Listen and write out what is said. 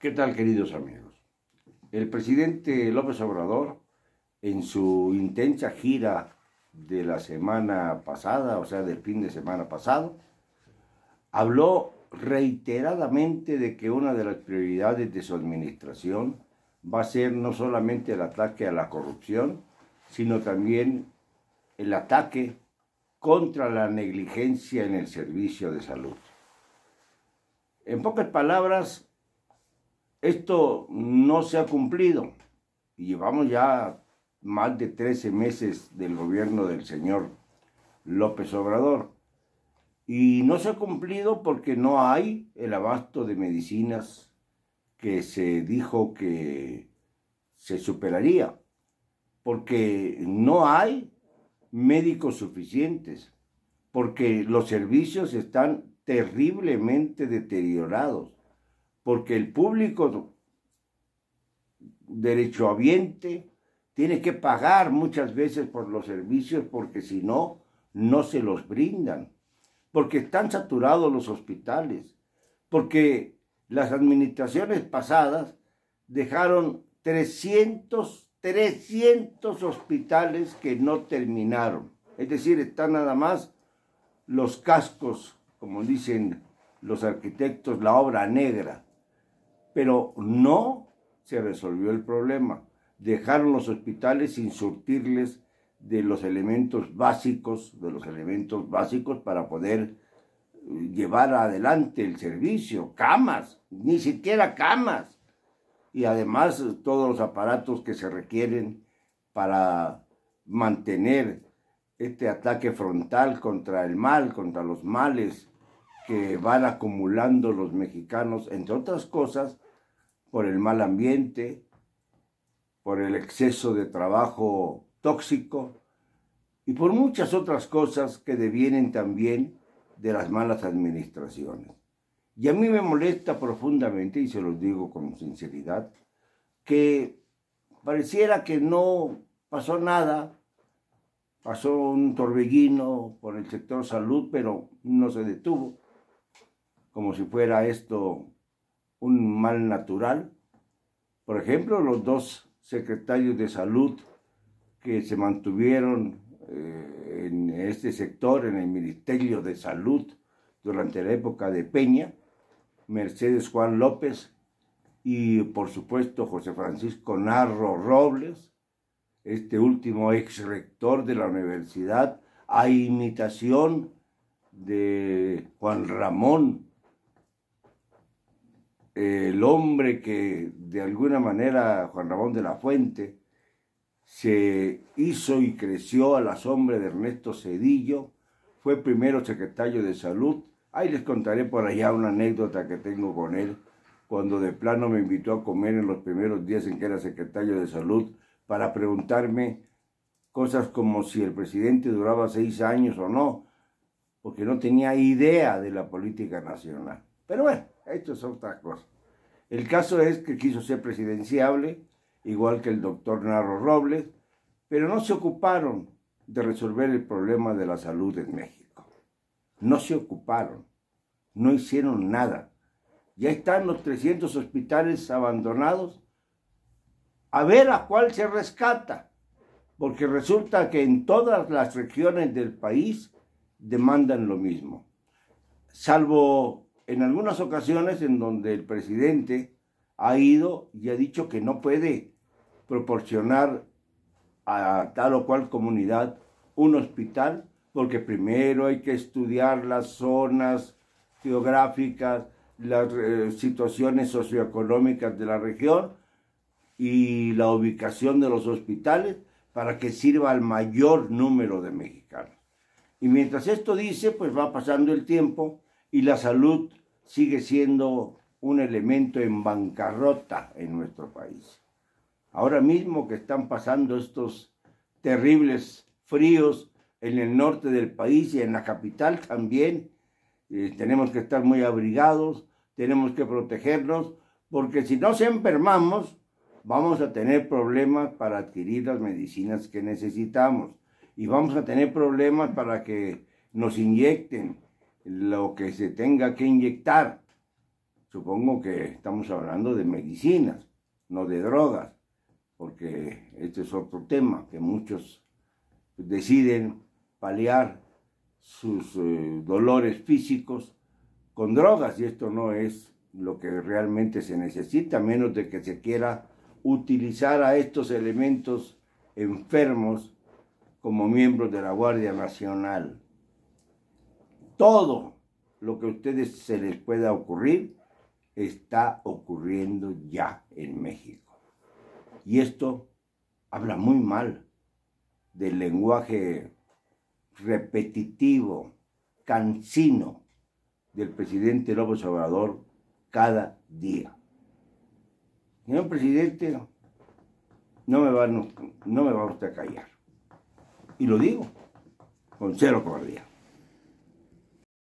¿Qué tal, queridos amigos? El presidente López Obrador, en su intensa gira de la semana pasada, o sea, del fin de semana pasado, habló reiteradamente de que una de las prioridades de su administración va a ser no solamente el ataque a la corrupción, sino también el ataque contra la negligencia en el servicio de salud. En pocas palabras, esto no se ha cumplido. Llevamos ya más de 13 meses del gobierno del señor López Obrador. Y no se ha cumplido porque no hay el abasto de medicinas que se dijo que se superaría, porque no hay médicos suficientes, porque los servicios están terriblemente deteriorados porque el público derechohabiente tiene que pagar muchas veces por los servicios porque si no, no se los brindan, porque están saturados los hospitales, porque las administraciones pasadas dejaron 300, 300 hospitales que no terminaron. Es decir, están nada más los cascos, como dicen los arquitectos, la obra negra pero no se resolvió el problema. Dejaron los hospitales sin surtirles de los elementos básicos, de los elementos básicos para poder eh, llevar adelante el servicio, camas, ni siquiera camas, y además eh, todos los aparatos que se requieren para mantener este ataque frontal contra el mal, contra los males que van acumulando los mexicanos, entre otras cosas, por el mal ambiente, por el exceso de trabajo tóxico y por muchas otras cosas que devienen también de las malas administraciones. Y a mí me molesta profundamente, y se los digo con sinceridad, que pareciera que no pasó nada, pasó un torbellino por el sector salud, pero no se detuvo como si fuera esto un mal natural. Por ejemplo, los dos secretarios de salud que se mantuvieron eh, en este sector, en el Ministerio de Salud, durante la época de Peña, Mercedes Juan López y por supuesto José Francisco Narro Robles, este último ex rector de la universidad, a imitación de Juan Ramón el hombre que de alguna manera Juan Ramón de la Fuente se hizo y creció a la sombra de Ernesto Cedillo, fue primero secretario de salud. Ahí les contaré por allá una anécdota que tengo con él, cuando de plano me invitó a comer en los primeros días en que era secretario de salud para preguntarme cosas como si el presidente duraba seis años o no, porque no tenía idea de la política nacional. Pero bueno, esto es otra cosa. El caso es que quiso ser presidenciable, igual que el doctor Narro Robles, pero no se ocuparon de resolver el problema de la salud en México. No se ocuparon, no hicieron nada. Ya están los 300 hospitales abandonados. A ver a cuál se rescata, porque resulta que en todas las regiones del país demandan lo mismo, salvo en algunas ocasiones en donde el presidente ha ido y ha dicho que no puede proporcionar a tal o cual comunidad un hospital, porque primero hay que estudiar las zonas geográficas, las eh, situaciones socioeconómicas de la región y la ubicación de los hospitales para que sirva al mayor número de mexicanos. Y mientras esto dice, pues va pasando el tiempo y la salud sigue siendo un elemento en bancarrota en nuestro país. Ahora mismo que están pasando estos terribles fríos en el norte del país y en la capital también, eh, tenemos que estar muy abrigados, tenemos que protegernos, porque si nos enfermamos, vamos a tener problemas para adquirir las medicinas que necesitamos y vamos a tener problemas para que nos inyecten lo que se tenga que inyectar. Supongo que estamos hablando de medicinas, no de drogas, porque este es otro tema que muchos deciden paliar sus eh, dolores físicos con drogas y esto no es lo que realmente se necesita, a menos de que se quiera utilizar a estos elementos enfermos como miembros de la Guardia Nacional todo lo que a ustedes se les pueda ocurrir está ocurriendo ya en México. Y esto habla muy mal del lenguaje repetitivo, cansino del presidente López Obrador cada día. Señor presidente, no me, va, no me va usted a callar. Y lo digo con cero cobardía.